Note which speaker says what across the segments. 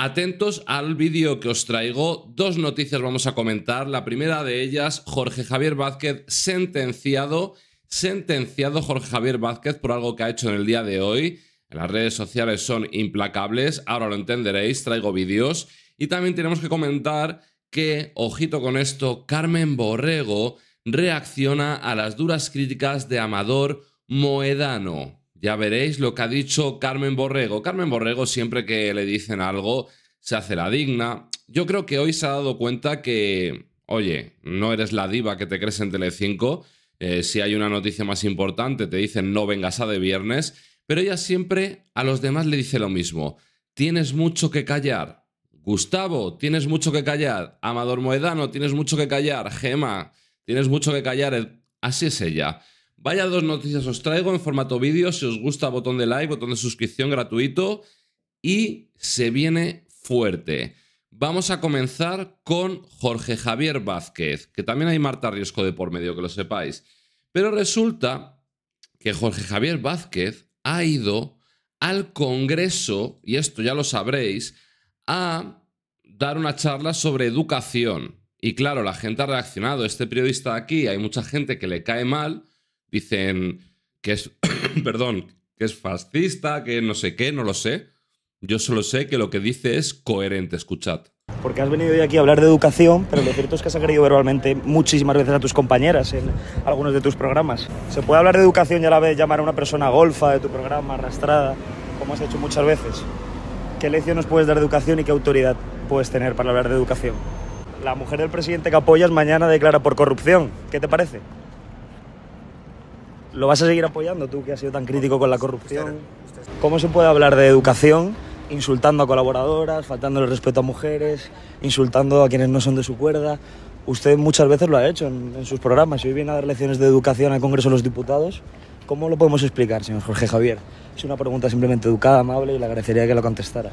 Speaker 1: Atentos al vídeo que os traigo, dos noticias vamos a comentar. La primera de ellas, Jorge Javier Vázquez sentenciado, sentenciado Jorge Javier Vázquez por algo que ha hecho en el día de hoy. Las redes sociales son implacables, ahora lo entenderéis, traigo vídeos. Y también tenemos que comentar que, ojito con esto, Carmen Borrego reacciona a las duras críticas de Amador Moedano. Ya veréis lo que ha dicho Carmen Borrego. Carmen Borrego siempre que le dicen algo se hace la digna. Yo creo que hoy se ha dado cuenta que, oye, no eres la diva que te crees en Telecinco. Eh, si hay una noticia más importante te dicen no vengas a de viernes. Pero ella siempre a los demás le dice lo mismo. Tienes mucho que callar. Gustavo, tienes mucho que callar. Amador Moedano, tienes mucho que callar. Gema, tienes mucho que callar. Así es ella. Vaya dos noticias os traigo en formato vídeo. Si os gusta, botón de like, botón de suscripción gratuito. Y se viene fuerte. Vamos a comenzar con Jorge Javier Vázquez, que también hay Marta Riesco de por medio, que lo sepáis. Pero resulta que Jorge Javier Vázquez ha ido al Congreso, y esto ya lo sabréis, a dar una charla sobre educación. Y claro, la gente ha reaccionado. Este periodista de aquí, hay mucha gente que le cae mal, dicen que es, perdón, que es fascista, que no sé qué, no lo sé. Yo solo sé que lo que dice es coherente, escuchad.
Speaker 2: Porque has venido hoy aquí a hablar de educación, pero lo cierto es que has agredido verbalmente muchísimas veces a tus compañeras en algunos de tus programas. ¿Se puede hablar de educación y a la vez llamar a una persona golfa de tu programa, arrastrada, como has hecho muchas veces? ¿Qué lección nos puedes dar de educación y qué autoridad puedes tener para hablar de educación? La mujer del presidente que apoyas mañana declara por corrupción. ¿Qué te parece? ¿Lo vas a seguir apoyando tú, que has sido tan crítico con la corrupción? ¿Cómo se puede hablar de educación insultando a colaboradoras, faltando el respeto a mujeres, insultando a quienes no son de su cuerda? Usted muchas veces lo ha hecho en, sus programas. Hoy viene a dar lecciones de educación al Congreso de los Diputados. ¿Cómo lo podemos explicar, señor Jorge Javier? Es una pregunta simplemente educada, amable y le agradecería que lo contestara.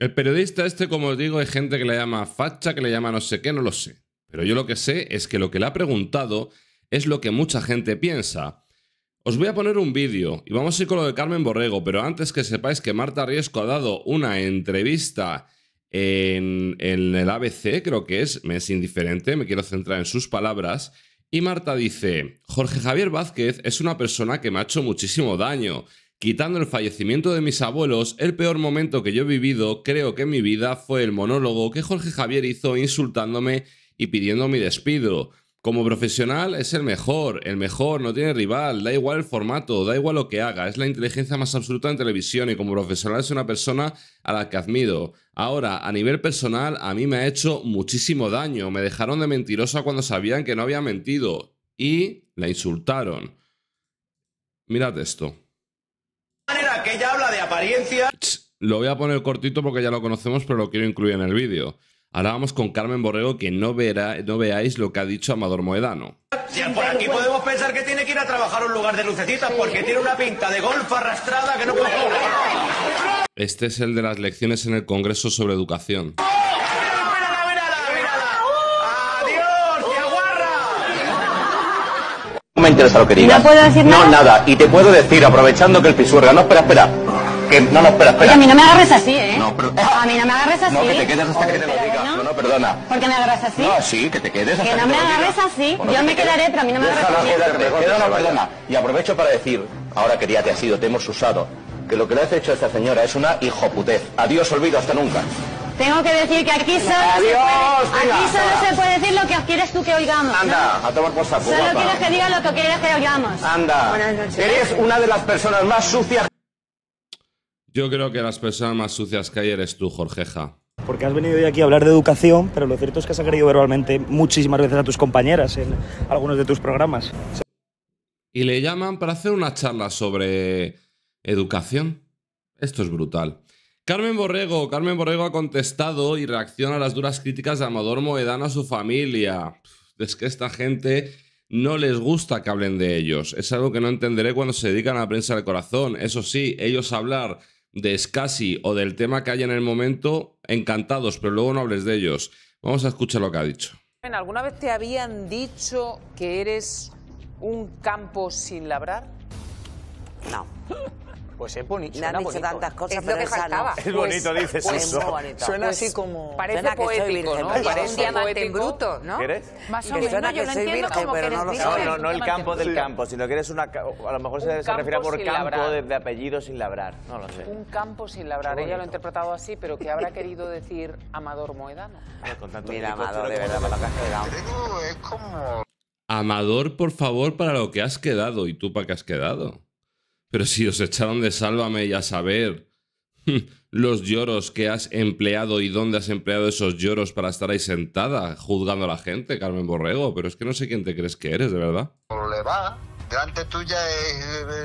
Speaker 1: El periodista este, como os digo, hay gente que le llama facha, que le llama no sé qué, no lo sé. Pero yo lo que sé es que lo que le ha preguntado es lo que mucha gente piensa. Os voy a poner un vídeo y vamos a ir con lo de Carmen Borrego, pero antes que sepáis que Marta Riesco ha dado una entrevista en, en el ABC, creo que es, me es indiferente, me quiero centrar en sus palabras, y Marta dice, Jorge Javier Vázquez es una persona que me ha hecho muchísimo daño. Quitando el fallecimiento de mis abuelos, el peor momento que yo he vivido, creo que en mi vida, fue el monólogo que Jorge Javier hizo insultándome y pidiendo mi despido como profesional es el mejor, el mejor, no tiene rival, da igual el formato, da igual lo que haga, es la inteligencia más absoluta en televisión y como profesional es una persona a la que admido. Ahora, a nivel personal, a mí me ha hecho muchísimo daño, me dejaron de mentirosa cuando sabían que no había mentido y la insultaron. Mirad esto.
Speaker 2: Manera que ella habla de apariencia.
Speaker 1: Lo voy a poner cortito porque ya lo conocemos, pero lo quiero incluir en el vídeo. Ahora vamos con Carmen Borrego, que no, no veáis lo que ha dicho Amador Moedano.
Speaker 2: Si por aquí podemos pensar que tiene que ir a trabajar a un lugar de lucecitas porque tiene una pinta de golf arrastrada que no puede
Speaker 1: Este es el de las lecciones en el Congreso sobre Educación. ¡Oh! No me interesa lo que digas. No puedo decir nada. No, nada.
Speaker 2: Y te puedo decir, aprovechando que el pisuerga. No, espera, espera. Que, no, no, espera, espera. Oye, a mí no me agarres
Speaker 1: así,
Speaker 3: ¿eh? No, pero... A mí no me agarres así. No, que te quedes hasta que te lo
Speaker 2: diga perdona. ¿Por me agarras así? No, sí, que te quedes. Que no me
Speaker 3: agarres así. Yo me quedaré, pero a mí no me agarras así. Perdona, perdona.
Speaker 2: Y aprovecho para decir, ahora que ya te has ido, te hemos usado, que lo que le has hecho a esta señora es una hijoputez. Adiós, olvido, hasta nunca.
Speaker 3: Tengo que decir que aquí solo, Adiós, se, puede, solo se puede decir lo que quieres tú que oigamos. Anda,
Speaker 1: a tomar por saco. Solo quiero quieres
Speaker 3: que diga lo que quieres que oigamos. Anda.
Speaker 2: Eres una de las personas más sucias.
Speaker 1: Yo creo que las personas más sucias que hay eres tú, Jorgeja
Speaker 2: porque has venido hoy aquí a hablar de educación, pero lo cierto es que has agredido verbalmente muchísimas veces a tus compañeras en algunos de tus programas.
Speaker 1: Y le llaman para hacer una charla sobre educación. Esto es brutal. Carmen Borrego, Carmen Borrego ha contestado y reacciona a las duras críticas de Amador Moedano a su familia. Es que esta gente no les gusta que hablen de ellos. Es algo que no entenderé cuando se dedican a la prensa del corazón. Eso sí, ellos hablar de Scassi o del tema que hay en el momento encantados, pero luego no hables de ellos. Vamos a escuchar lo que ha dicho.
Speaker 3: ¿Alguna vez te habían dicho que eres un campo sin labrar?
Speaker 2: No. Pues es bonito. Me han dicho tantas ¿eh? cosas, es pero lo que faltaba. Es bonito, pues, dices pues, eso. Suena pues, así como... Parece suena poético, que ¿no? Parece un diamante en bruto,
Speaker 3: ¿no? ¿Quieres? Más o menos, no, yo lo entiendo pero no No, no, el campo del
Speaker 2: campo, sino que eres una... A lo mejor se, refiere refiere por campo de, apellido sin labrar, no lo sé. Un
Speaker 3: campo sin labrar, ella lo ha interpretado así, pero ¿qué habrá querido decir Amador Moedano? Mira, Amador, de verdad,
Speaker 2: me lo
Speaker 1: has quedado. Amador, por favor, para lo que has quedado y tú para qué has quedado. Pero si os echaron de sálvame y a saber los lloros que has empleado y dónde has empleado esos lloros para estar ahí sentada juzgando a la gente, Carmen Borrego. Pero es que no sé quién te crees que eres, de verdad. Le va. Delante tuya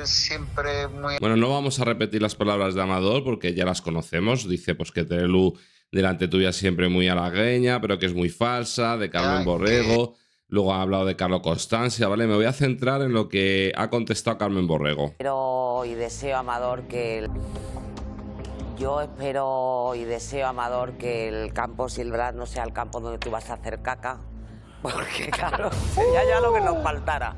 Speaker 1: es, siempre muy... Bueno, no vamos a repetir las palabras de Amador porque ya las conocemos. Dice pues que Telelu delante tuya siempre muy halagüeña pero que es muy falsa, de Carmen Borrego. Eh, Luego ha hablado de Carlos Constancia, ¿vale? Me voy a centrar en lo que ha contestado Carmen Borrego.
Speaker 3: Pero y deseo, Amador, que el... Yo espero y deseo, Amador, que el campo Silbrad no sea el campo donde tú vas a hacer caca, porque claro, sería ya lo que nos faltara.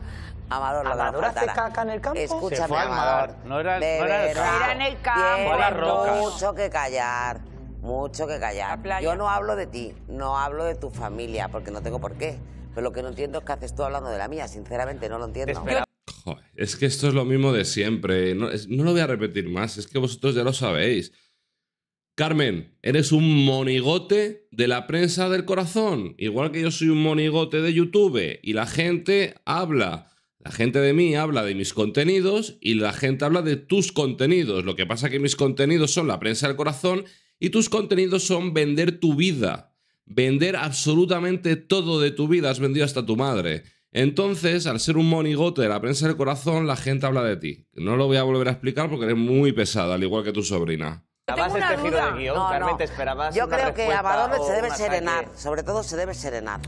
Speaker 3: Amador, lo Amador hace caca en el campo. Escúchame, Amador. No era, el campo. Era en el campo. mucho que callar, mucho que callar. Yo no hablo de ti, no hablo de tu familia, porque no tengo por qué. Pero lo que no entiendo es que haces tú hablando de la mía, sinceramente, no lo entiendo.
Speaker 1: es que esto es lo mismo de siempre. No, no lo voy a repetir más, es que vosotros ya lo sabéis. Carmen, eres un monigote de la prensa del corazón, igual que yo soy un monigote de YouTube y la gente habla, la gente de mí habla de mis contenidos y la gente habla de tus contenidos. Lo que pasa es que mis contenidos son la prensa del corazón y tus contenidos son vender tu vida vender absolutamente todo de tu vida, has vendido hasta tu madre. Entonces, al ser un monigote de la prensa del corazón, la gente habla de ti. No lo voy a volver a explicar porque eres muy pesada, al igual que tu sobrina.
Speaker 2: este de guión? No, Yo creo que Abadón se debe serenar,
Speaker 3: sobre todo se debe serenar.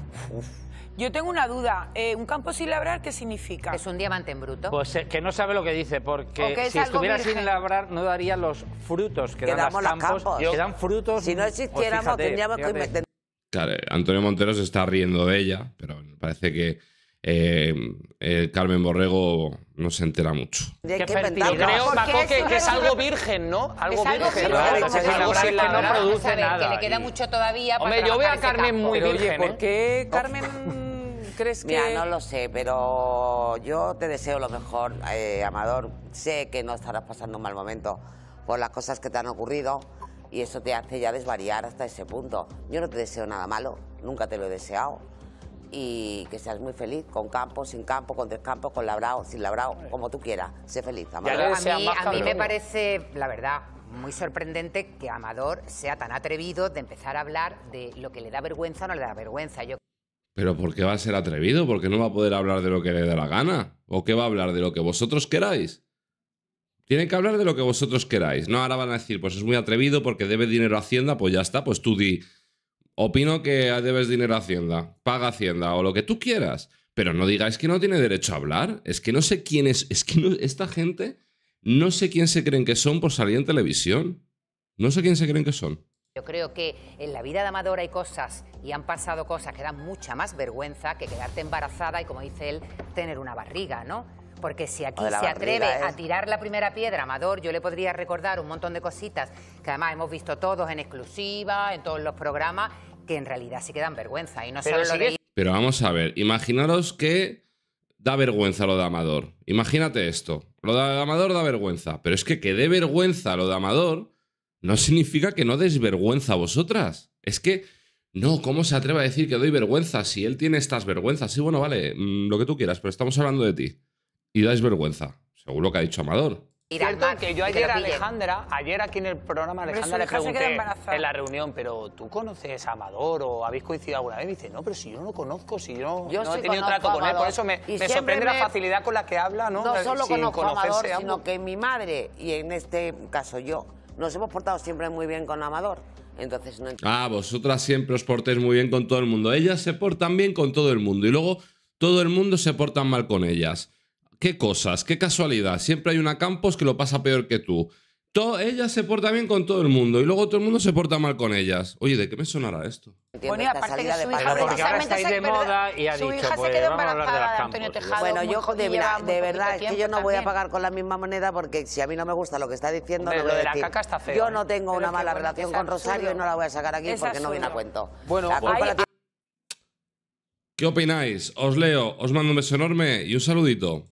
Speaker 3: Yo tengo una duda. Eh, ¿Un campo sin labrar qué significa? Es un diamante en bruto. Pues
Speaker 2: eh, que no sabe lo que dice, porque si estuviera sin labrar no daría los frutos que, dan los campos. frutos... Si no mm, existiéramos pues tendríamos que inventar...
Speaker 1: Claro, Antonio Montero se está riendo de ella, pero parece que eh, Carmen Borrego no se entera mucho.
Speaker 3: ¿De Creo, Paco, que, que, es algo virgen, ¿no? Algo, virgen. ¿no? que no produce nada. Que le queda mucho todavía Hombre, para yo veo a Carmen muy virgen. ¿eh? ¿eh? ¿Por qué Carmen crees que...? Mira, no lo sé, pero yo te deseo lo mejor, Amador. Sé que no estarás pasando un mal momento por las cosas que te han ocurrido y eso te hace ya desvariar hasta ese punto. Yo no te deseo nada malo, nunca te lo he deseado. Y que seas muy feliz, con campo, sin campo, con descampo, con labrado, sin labrado, como tú quieras. Sé feliz, Amador. A mí, me parece, la verdad, muy sorprendente que Amador sea tan atrevido de empezar a hablar de lo que le da vergüenza o no le da vergüenza. Yo
Speaker 1: ¿Pero por qué va a ser atrevido? Porque no va a poder hablar de lo que le da la gana. ¿O qué va a hablar de lo que vosotros queráis? Tienen que hablar de lo que vosotros queráis. No, ahora van a decir, pues es muy atrevido porque debe dinero a Hacienda, pues ya está, pues tú di, opino que debes dinero a Hacienda, paga Hacienda o lo que tú quieras, pero no digáis que no tiene derecho a hablar. Es que no sé quién es, es que esta gente, no sé quién se creen que son por salir en televisión. No sé quién se creen que son.
Speaker 3: Yo creo que en la vida de Amadora hay cosas y han pasado cosas que dan mucha más vergüenza que quedarte embarazada y, como dice él, tener una barriga, ¿no? porque si aquí se atreve a ¿eh? tirar la primera piedra, Amador, yo le podría recordar un montón de cositas que además hemos visto todos en exclusiva, en todos los programas, que en realidad sí que dan vergüenza. Y no Pero,
Speaker 1: Pero vamos a ver, imaginaros que da vergüenza lo de Amador. Imagínate esto. Lo de Amador da vergüenza. Pero es que que dé vergüenza lo de Amador no significa que no desvergüenza vergüenza a vosotras. Es que, no, ¿cómo se atreve a decir que doy vergüenza si él tiene estas vergüenzas? Sí, bueno, vale, mm, lo que tú quieras, pero estamos hablando de ti y dais vergüenza, según lo que ha dicho Amador.
Speaker 2: Cierto que yo ayer a Alejandra, ayer aquí en el programa Alejandra le pregunté en la reunión, pero ¿tú conoces a Amador o habéis coincidido alguna vez? Y dice, no, pero si yo no lo conozco, si yo, no he tenido trato con él, por eso me, sorprende la facilidad con la que habla, ¿no? No solo conozco a Amador, sino
Speaker 3: que mi madre, y en este caso yo, nos hemos portado siempre muy bien con Amador. Entonces
Speaker 1: Ah, vosotras siempre os portéis muy bien con todo el mundo. Ellas se portan bien con todo el mundo y luego todo el mundo se porta mal con ellas qué cosas, qué casualidad. Siempre hay una Campos que lo pasa peor que tú. ella se porta bien con todo el mundo y luego todo el mundo se porta mal con ellas. Oye, ¿de qué me sonará esto? Bueno, y aparte que su hija de moda y ha su hija se pues quedó embarazada de, Bueno, yo de, verdad es que yo no voy a
Speaker 3: pagar con la misma moneda porque si a mí no me gusta lo que está diciendo, lo yo no tengo una mala relación con Rosario y no la voy a sacar aquí porque no viene a cuento. Bueno,
Speaker 1: ¿Qué opináis? Os leo, os mando un beso enorme y un saludito.